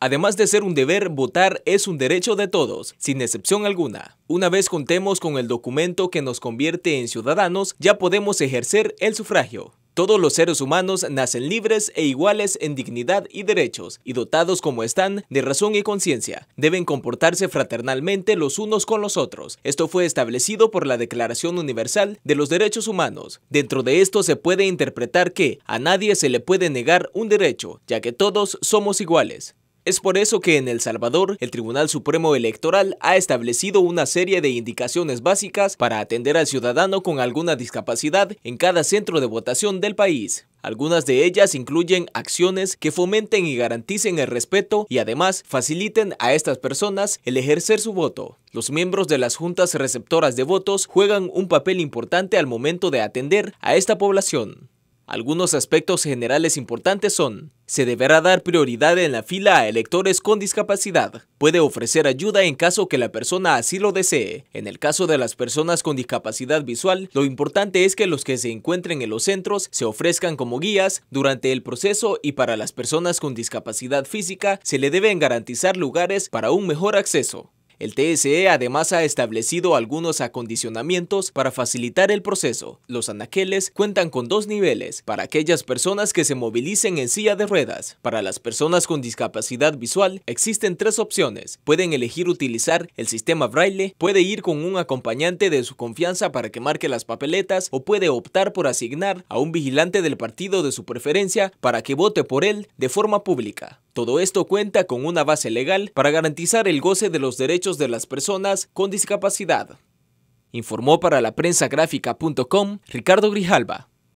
Además de ser un deber, votar es un derecho de todos, sin excepción alguna. Una vez contemos con el documento que nos convierte en ciudadanos, ya podemos ejercer el sufragio. Todos los seres humanos nacen libres e iguales en dignidad y derechos, y dotados como están de razón y conciencia. Deben comportarse fraternalmente los unos con los otros. Esto fue establecido por la Declaración Universal de los Derechos Humanos. Dentro de esto se puede interpretar que a nadie se le puede negar un derecho, ya que todos somos iguales. Es por eso que en El Salvador, el Tribunal Supremo Electoral ha establecido una serie de indicaciones básicas para atender al ciudadano con alguna discapacidad en cada centro de votación del país. Algunas de ellas incluyen acciones que fomenten y garanticen el respeto y además faciliten a estas personas el ejercer su voto. Los miembros de las juntas receptoras de votos juegan un papel importante al momento de atender a esta población. Algunos aspectos generales importantes son, se deberá dar prioridad en la fila a electores con discapacidad. Puede ofrecer ayuda en caso que la persona así lo desee. En el caso de las personas con discapacidad visual, lo importante es que los que se encuentren en los centros se ofrezcan como guías durante el proceso y para las personas con discapacidad física se le deben garantizar lugares para un mejor acceso. El TSE además ha establecido algunos acondicionamientos para facilitar el proceso. Los anaqueles cuentan con dos niveles, para aquellas personas que se movilicen en silla de ruedas. Para las personas con discapacidad visual existen tres opciones. Pueden elegir utilizar el sistema braille, puede ir con un acompañante de su confianza para que marque las papeletas o puede optar por asignar a un vigilante del partido de su preferencia para que vote por él de forma pública. Todo esto cuenta con una base legal para garantizar el goce de los derechos de las personas con discapacidad. Informó para la prensa gráfica.com Ricardo Grijalba.